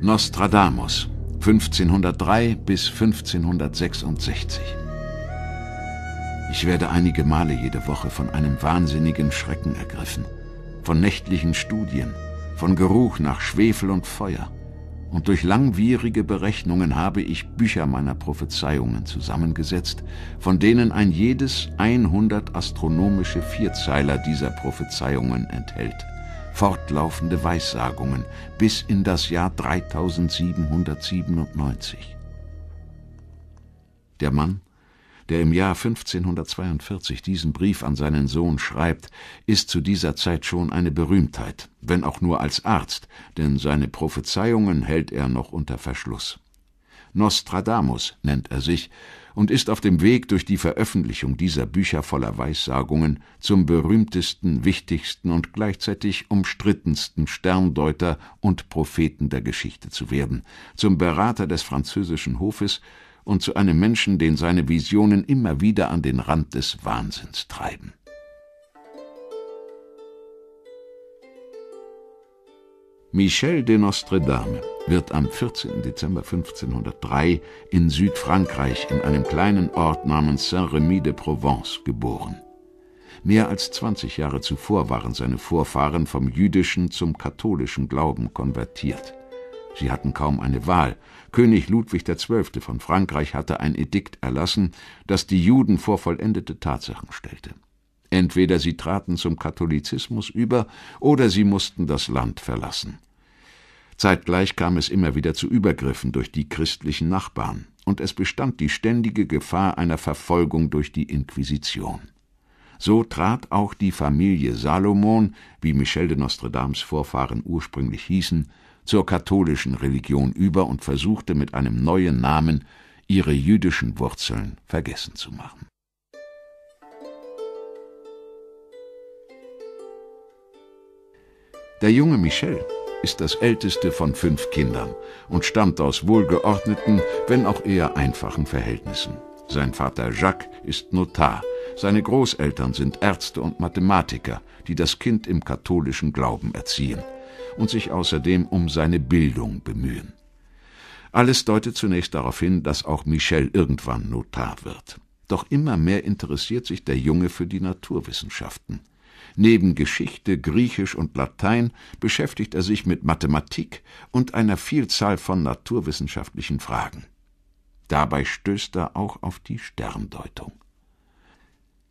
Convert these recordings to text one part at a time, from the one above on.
Nostradamus 1503 bis 1566 Ich werde einige Male jede Woche von einem wahnsinnigen Schrecken ergriffen, von nächtlichen Studien, von Geruch nach Schwefel und Feuer, und durch langwierige Berechnungen habe ich Bücher meiner Prophezeiungen zusammengesetzt, von denen ein jedes 100 astronomische Vierzeiler dieser Prophezeiungen enthält fortlaufende Weissagungen bis in das Jahr 3797. Der Mann, der im Jahr 1542 diesen Brief an seinen Sohn schreibt, ist zu dieser Zeit schon eine Berühmtheit, wenn auch nur als Arzt, denn seine Prophezeiungen hält er noch unter Verschluss. Nostradamus nennt er sich, und ist auf dem Weg durch die Veröffentlichung dieser Bücher voller Weissagungen zum berühmtesten, wichtigsten und gleichzeitig umstrittensten Sterndeuter und Propheten der Geschichte zu werden, zum Berater des französischen Hofes und zu einem Menschen, den seine Visionen immer wieder an den Rand des Wahnsinns treiben. Michel de Nostredame wird am 14. Dezember 1503 in Südfrankreich in einem kleinen Ort namens Saint-Remy-de-Provence geboren. Mehr als 20 Jahre zuvor waren seine Vorfahren vom jüdischen zum katholischen Glauben konvertiert. Sie hatten kaum eine Wahl. König Ludwig XII. von Frankreich hatte ein Edikt erlassen, das die Juden vor vollendete Tatsachen stellte. Entweder sie traten zum Katholizismus über oder sie mussten das Land verlassen. Zeitgleich kam es immer wieder zu Übergriffen durch die christlichen Nachbarn, und es bestand die ständige Gefahr einer Verfolgung durch die Inquisition. So trat auch die Familie Salomon, wie Michel de Nostradames Vorfahren ursprünglich hießen, zur katholischen Religion über und versuchte mit einem neuen Namen ihre jüdischen Wurzeln vergessen zu machen. Der junge Michel ist das älteste von fünf Kindern und stammt aus wohlgeordneten, wenn auch eher einfachen Verhältnissen. Sein Vater Jacques ist Notar, seine Großeltern sind Ärzte und Mathematiker, die das Kind im katholischen Glauben erziehen und sich außerdem um seine Bildung bemühen. Alles deutet zunächst darauf hin, dass auch Michel irgendwann Notar wird. Doch immer mehr interessiert sich der Junge für die Naturwissenschaften. Neben Geschichte, Griechisch und Latein beschäftigt er sich mit Mathematik und einer Vielzahl von naturwissenschaftlichen Fragen. Dabei stößt er auch auf die Sterndeutung.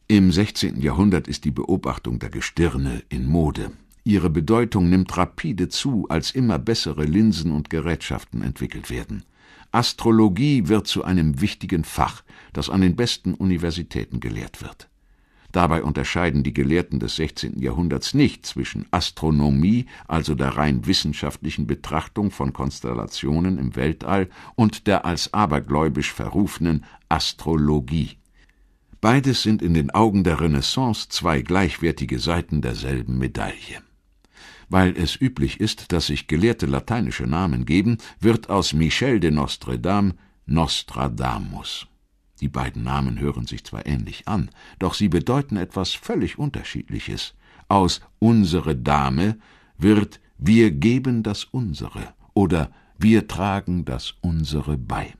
Im 16. Jahrhundert ist die Beobachtung der Gestirne in Mode. Ihre Bedeutung nimmt rapide zu, als immer bessere Linsen und Gerätschaften entwickelt werden. Astrologie wird zu einem wichtigen Fach, das an den besten Universitäten gelehrt wird. Dabei unterscheiden die Gelehrten des 16. Jahrhunderts nicht zwischen Astronomie, also der rein wissenschaftlichen Betrachtung von Konstellationen im Weltall, und der als abergläubisch verrufenen Astrologie. Beides sind in den Augen der Renaissance zwei gleichwertige Seiten derselben Medaille. Weil es üblich ist, dass sich Gelehrte lateinische Namen geben, wird aus Michel de Nostredame Nostradamus. Die beiden Namen hören sich zwar ähnlich an, doch sie bedeuten etwas völlig Unterschiedliches. Aus unsere Dame wird wir geben das unsere oder wir tragen das unsere bei.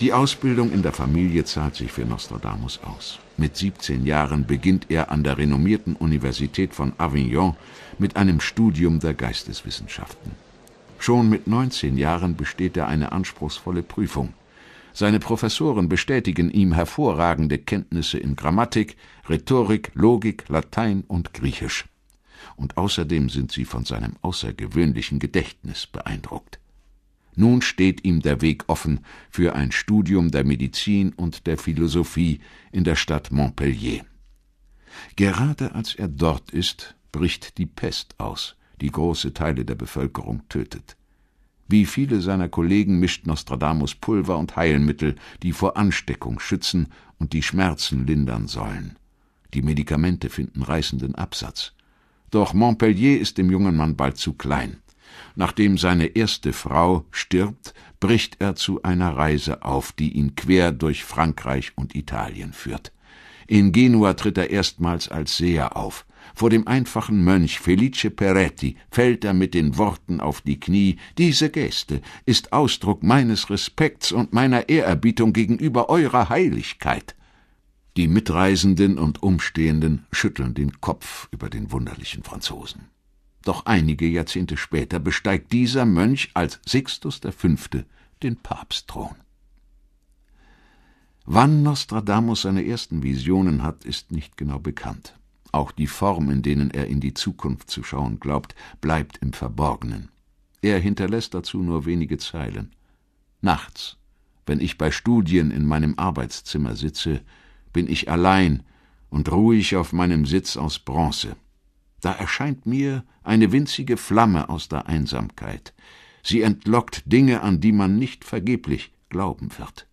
Die Ausbildung in der Familie zahlt sich für Nostradamus aus. Mit 17 Jahren beginnt er an der renommierten Universität von Avignon mit einem Studium der Geisteswissenschaften. Schon mit 19 Jahren besteht er eine anspruchsvolle Prüfung. Seine Professoren bestätigen ihm hervorragende Kenntnisse in Grammatik, Rhetorik, Logik, Latein und Griechisch. Und außerdem sind sie von seinem außergewöhnlichen Gedächtnis beeindruckt. Nun steht ihm der Weg offen für ein Studium der Medizin und der Philosophie in der Stadt Montpellier. Gerade als er dort ist, bricht die Pest aus, die große Teile der Bevölkerung tötet. Wie viele seiner Kollegen mischt Nostradamus Pulver und Heilmittel, die vor Ansteckung schützen und die Schmerzen lindern sollen. Die Medikamente finden reißenden Absatz. Doch Montpellier ist dem jungen Mann bald zu klein. Nachdem seine erste Frau stirbt, bricht er zu einer Reise auf, die ihn quer durch Frankreich und Italien führt. In Genua tritt er erstmals als Seher auf. Vor dem einfachen Mönch Felice Peretti fällt er mit den Worten auf die Knie, diese Geste ist Ausdruck meines Respekts und meiner Ehrerbietung gegenüber eurer Heiligkeit. Die Mitreisenden und Umstehenden schütteln den Kopf über den wunderlichen Franzosen. Doch einige Jahrzehnte später besteigt dieser Mönch als Sixtus V. den Papstthron. Wann Nostradamus seine ersten Visionen hat, ist nicht genau bekannt. Auch die Form, in denen er in die Zukunft zu schauen glaubt, bleibt im Verborgenen. Er hinterlässt dazu nur wenige Zeilen. Nachts, wenn ich bei Studien in meinem Arbeitszimmer sitze, bin ich allein und ruhig auf meinem Sitz aus Bronze. Da erscheint mir eine winzige Flamme aus der Einsamkeit. Sie entlockt Dinge, an die man nicht vergeblich glauben wird.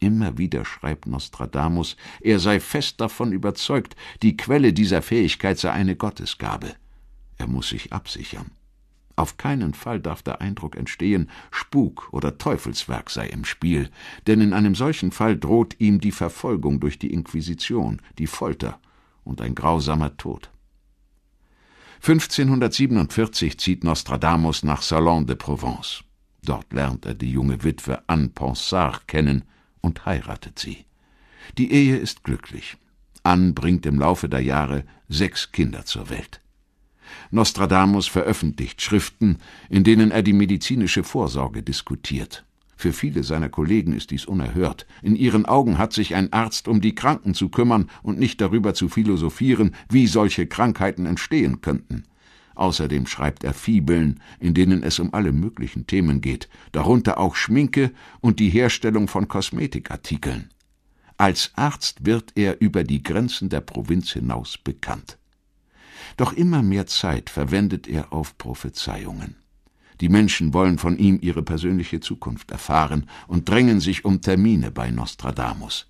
Immer wieder schreibt Nostradamus, er sei fest davon überzeugt, die Quelle dieser Fähigkeit sei eine Gottesgabe. Er muss sich absichern. Auf keinen Fall darf der Eindruck entstehen, Spuk oder Teufelswerk sei im Spiel, denn in einem solchen Fall droht ihm die Verfolgung durch die Inquisition, die Folter und ein grausamer Tod. 1547 zieht Nostradamus nach Salon de Provence. Dort lernt er die junge Witwe Anne Ponsard kennen, und heiratet sie. Die Ehe ist glücklich. Ann bringt im Laufe der Jahre sechs Kinder zur Welt. Nostradamus veröffentlicht Schriften, in denen er die medizinische Vorsorge diskutiert. Für viele seiner Kollegen ist dies unerhört. In ihren Augen hat sich ein Arzt um die Kranken zu kümmern und nicht darüber zu philosophieren, wie solche Krankheiten entstehen könnten. Außerdem schreibt er Fibeln, in denen es um alle möglichen Themen geht, darunter auch Schminke und die Herstellung von Kosmetikartikeln. Als Arzt wird er über die Grenzen der Provinz hinaus bekannt. Doch immer mehr Zeit verwendet er auf Prophezeiungen. Die Menschen wollen von ihm ihre persönliche Zukunft erfahren und drängen sich um Termine bei Nostradamus.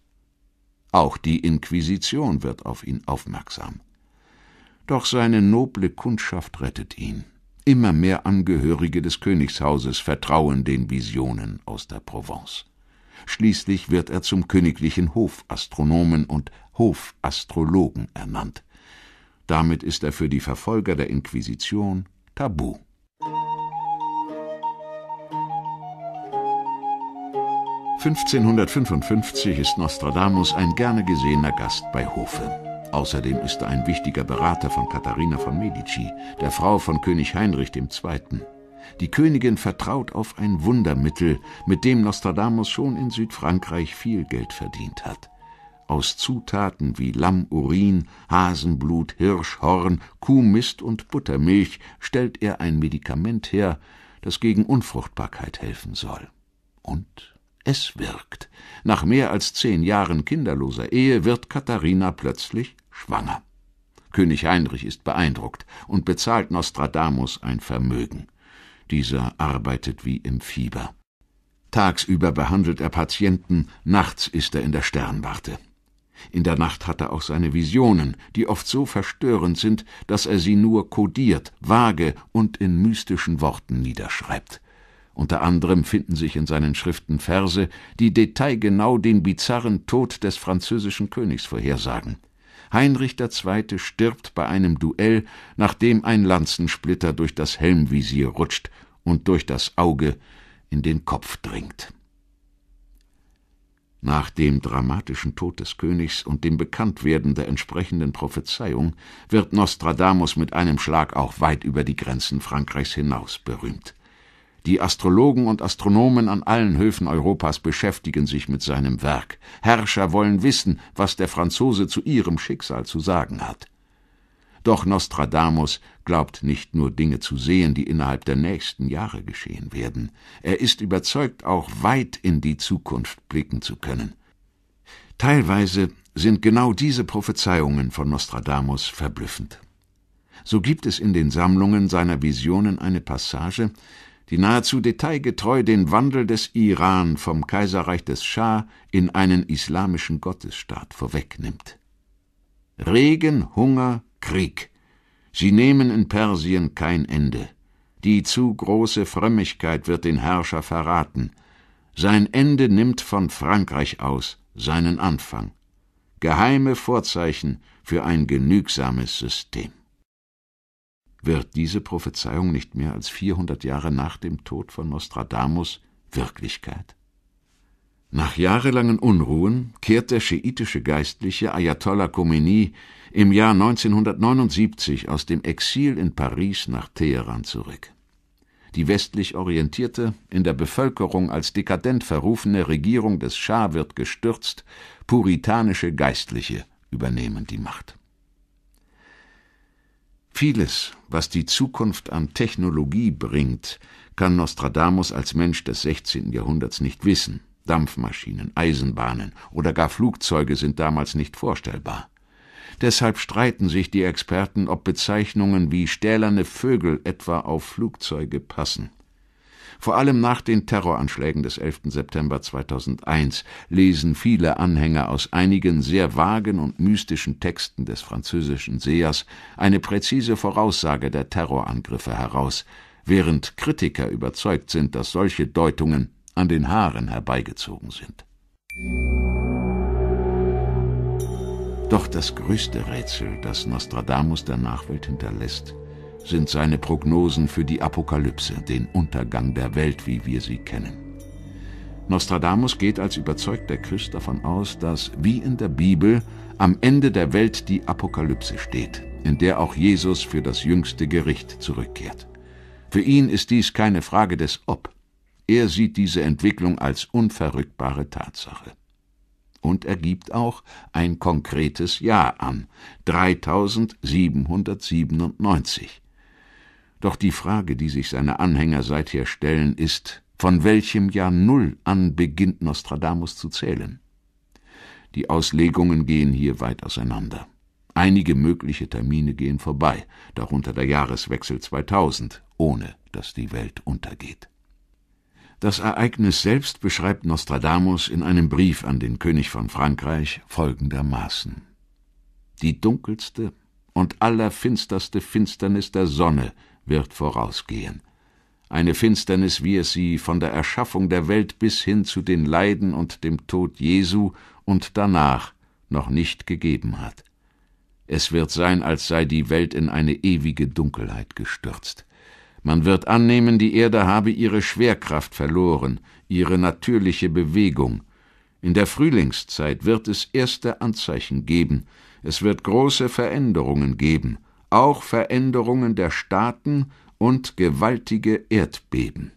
Auch die Inquisition wird auf ihn aufmerksam. Doch seine noble Kundschaft rettet ihn. Immer mehr Angehörige des Königshauses vertrauen den Visionen aus der Provence. Schließlich wird er zum königlichen Hofastronomen und Hofastrologen ernannt. Damit ist er für die Verfolger der Inquisition tabu. (1555) ist Nostradamus ein gerne gesehener Gast bei Hofe. Außerdem ist er ein wichtiger Berater von Katharina von Medici, der Frau von König Heinrich II. Die Königin vertraut auf ein Wundermittel, mit dem Nostradamus schon in Südfrankreich viel Geld verdient hat. Aus Zutaten wie Lammurin, Hasenblut, Hirschhorn, Kuhmist und Buttermilch stellt er ein Medikament her, das gegen Unfruchtbarkeit helfen soll. Und es wirkt. Nach mehr als zehn Jahren kinderloser Ehe wird Katharina plötzlich schwanger. König Heinrich ist beeindruckt und bezahlt Nostradamus ein Vermögen. Dieser arbeitet wie im Fieber. Tagsüber behandelt er Patienten, nachts ist er in der Sternwarte. In der Nacht hat er auch seine Visionen, die oft so verstörend sind, dass er sie nur kodiert, vage und in mystischen Worten niederschreibt. Unter anderem finden sich in seinen Schriften Verse, die detailgenau den bizarren Tod des französischen Königs vorhersagen. Heinrich II. stirbt bei einem Duell, nachdem ein Lanzensplitter durch das Helmvisier rutscht und durch das Auge in den Kopf dringt. Nach dem dramatischen Tod des Königs und dem Bekanntwerden der entsprechenden Prophezeiung wird Nostradamus mit einem Schlag auch weit über die Grenzen Frankreichs hinaus berühmt. Die Astrologen und Astronomen an allen Höfen Europas beschäftigen sich mit seinem Werk. Herrscher wollen wissen, was der Franzose zu ihrem Schicksal zu sagen hat. Doch Nostradamus glaubt nicht nur Dinge zu sehen, die innerhalb der nächsten Jahre geschehen werden. Er ist überzeugt, auch weit in die Zukunft blicken zu können. Teilweise sind genau diese Prophezeiungen von Nostradamus verblüffend. So gibt es in den Sammlungen seiner Visionen eine Passage, die nahezu detailgetreu den Wandel des Iran vom Kaiserreich des Schah in einen islamischen Gottesstaat vorwegnimmt. Regen, Hunger, Krieg. Sie nehmen in Persien kein Ende. Die zu große Frömmigkeit wird den Herrscher verraten. Sein Ende nimmt von Frankreich aus seinen Anfang. Geheime Vorzeichen für ein genügsames System wird diese Prophezeiung nicht mehr als 400 Jahre nach dem Tod von Nostradamus Wirklichkeit? Nach jahrelangen Unruhen kehrt der schiitische Geistliche Ayatollah Khomeini im Jahr 1979 aus dem Exil in Paris nach Teheran zurück. Die westlich orientierte, in der Bevölkerung als dekadent verrufene Regierung des Schah wird gestürzt, puritanische Geistliche übernehmen die Macht. Vieles, was die Zukunft an Technologie bringt, kann Nostradamus als Mensch des 16. Jahrhunderts nicht wissen. Dampfmaschinen, Eisenbahnen oder gar Flugzeuge sind damals nicht vorstellbar. Deshalb streiten sich die Experten, ob Bezeichnungen wie stählerne Vögel etwa auf Flugzeuge passen. Vor allem nach den Terroranschlägen des 11. September 2001 lesen viele Anhänger aus einigen sehr vagen und mystischen Texten des französischen Sehers eine präzise Voraussage der Terrorangriffe heraus, während Kritiker überzeugt sind, dass solche Deutungen an den Haaren herbeigezogen sind. Doch das größte Rätsel, das Nostradamus der Nachwelt hinterlässt, sind seine Prognosen für die Apokalypse, den Untergang der Welt, wie wir sie kennen. Nostradamus geht als überzeugter Christ davon aus, dass, wie in der Bibel, am Ende der Welt die Apokalypse steht, in der auch Jesus für das jüngste Gericht zurückkehrt. Für ihn ist dies keine Frage des Ob. Er sieht diese Entwicklung als unverrückbare Tatsache. Und er gibt auch ein konkretes Jahr an, 3797. Doch die Frage, die sich seine Anhänger seither stellen, ist, von welchem Jahr Null an beginnt Nostradamus zu zählen? Die Auslegungen gehen hier weit auseinander. Einige mögliche Termine gehen vorbei, darunter der Jahreswechsel 2000, ohne dass die Welt untergeht. Das Ereignis selbst beschreibt Nostradamus in einem Brief an den König von Frankreich folgendermaßen Die dunkelste und allerfinsterste Finsternis der Sonne wird vorausgehen. Eine Finsternis, wie es sie von der Erschaffung der Welt bis hin zu den Leiden und dem Tod Jesu und danach noch nicht gegeben hat. Es wird sein, als sei die Welt in eine ewige Dunkelheit gestürzt. Man wird annehmen, die Erde habe ihre Schwerkraft verloren, ihre natürliche Bewegung. In der Frühlingszeit wird es erste Anzeichen geben, es wird große Veränderungen geben, auch Veränderungen der Staaten und gewaltige Erdbeben.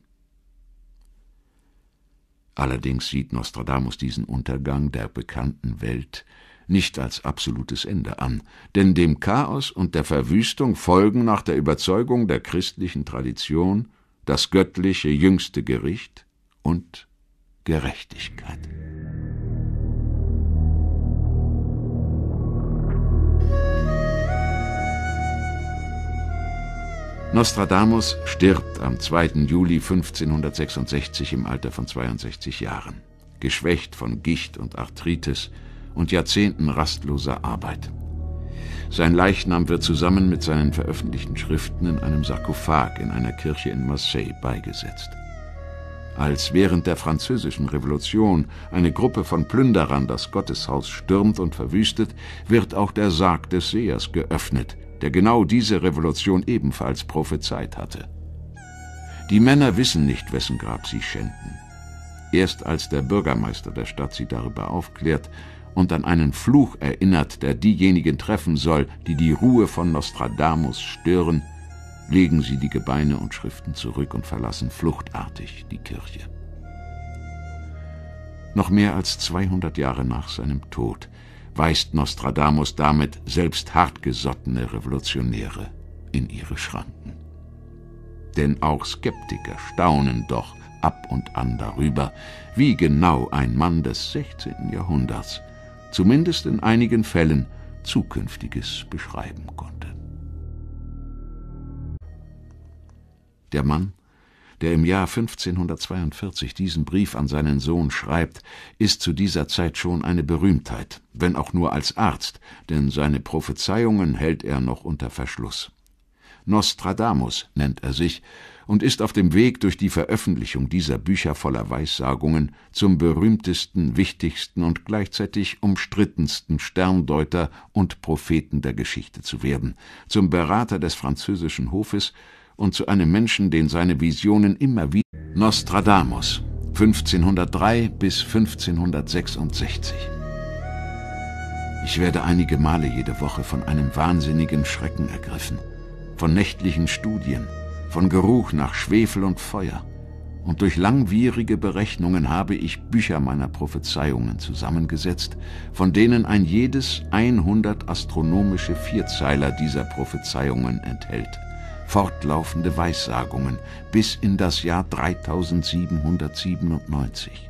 Allerdings sieht Nostradamus diesen Untergang der bekannten Welt nicht als absolutes Ende an, denn dem Chaos und der Verwüstung folgen nach der Überzeugung der christlichen Tradition das göttliche jüngste Gericht und Gerechtigkeit. Nostradamus stirbt am 2. Juli 1566 im Alter von 62 Jahren, geschwächt von Gicht und Arthritis und Jahrzehnten rastloser Arbeit. Sein Leichnam wird zusammen mit seinen veröffentlichten Schriften in einem Sarkophag in einer Kirche in Marseille beigesetzt. Als während der Französischen Revolution eine Gruppe von Plünderern das Gotteshaus stürmt und verwüstet, wird auch der Sarg des Sehers geöffnet der genau diese Revolution ebenfalls prophezeit hatte. Die Männer wissen nicht, wessen Grab sie schänden. Erst als der Bürgermeister der Stadt sie darüber aufklärt und an einen Fluch erinnert, der diejenigen treffen soll, die die Ruhe von Nostradamus stören, legen sie die Gebeine und Schriften zurück und verlassen fluchtartig die Kirche. Noch mehr als 200 Jahre nach seinem Tod weist Nostradamus damit selbst hartgesottene Revolutionäre in ihre Schranken. Denn auch Skeptiker staunen doch ab und an darüber, wie genau ein Mann des 16. Jahrhunderts, zumindest in einigen Fällen, Zukünftiges beschreiben konnte. Der Mann der im Jahr 1542 diesen Brief an seinen Sohn schreibt, ist zu dieser Zeit schon eine Berühmtheit, wenn auch nur als Arzt, denn seine Prophezeiungen hält er noch unter Verschluss. Nostradamus nennt er sich und ist auf dem Weg durch die Veröffentlichung dieser Bücher voller Weissagungen zum berühmtesten, wichtigsten und gleichzeitig umstrittensten Sterndeuter und Propheten der Geschichte zu werden, zum Berater des französischen Hofes und zu einem Menschen, den seine Visionen immer wieder... Nostradamus, 1503 bis 1566. Ich werde einige Male jede Woche von einem wahnsinnigen Schrecken ergriffen, von nächtlichen Studien, von Geruch nach Schwefel und Feuer, und durch langwierige Berechnungen habe ich Bücher meiner Prophezeiungen zusammengesetzt, von denen ein jedes 100 astronomische Vierzeiler dieser Prophezeiungen enthält fortlaufende Weissagungen bis in das Jahr 3797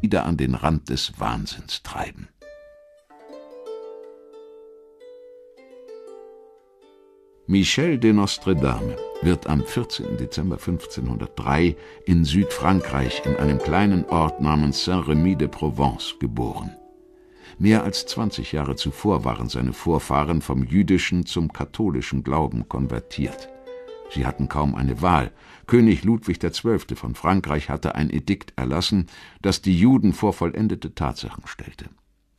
wieder an den Rand des Wahnsinns treiben. Michel de Nostredame wird am 14. Dezember 1503 in Südfrankreich in einem kleinen Ort namens Saint-Remy de Provence geboren. Mehr als 20 Jahre zuvor waren seine Vorfahren vom jüdischen zum katholischen Glauben konvertiert. Sie hatten kaum eine Wahl. König Ludwig XII. von Frankreich hatte ein Edikt erlassen, das die Juden vor vollendete Tatsachen stellte.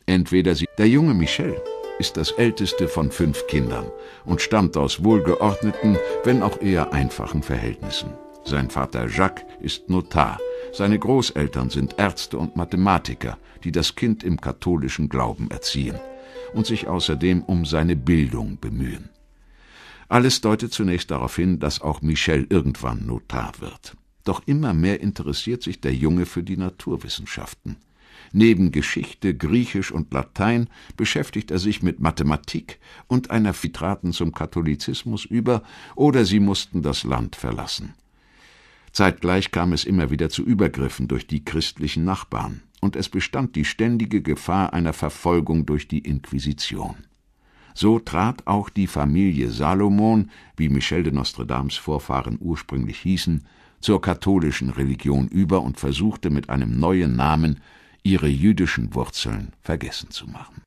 Entweder sie. Der junge Michel ist das älteste von fünf Kindern und stammt aus wohlgeordneten, wenn auch eher einfachen Verhältnissen. Sein Vater Jacques ist Notar. Seine Großeltern sind Ärzte und Mathematiker, die das Kind im katholischen Glauben erziehen und sich außerdem um seine Bildung bemühen. Alles deutet zunächst darauf hin, dass auch Michel irgendwann Notar wird. Doch immer mehr interessiert sich der Junge für die Naturwissenschaften. Neben Geschichte, Griechisch und Latein beschäftigt er sich mit Mathematik und einer Fitraten zum Katholizismus über, oder sie mussten das Land verlassen. Zeitgleich kam es immer wieder zu Übergriffen durch die christlichen Nachbarn, und es bestand die ständige Gefahr einer Verfolgung durch die Inquisition. So trat auch die Familie Salomon, wie Michel de Nostredams Vorfahren ursprünglich hießen, zur katholischen Religion über und versuchte mit einem neuen Namen ihre jüdischen Wurzeln vergessen zu machen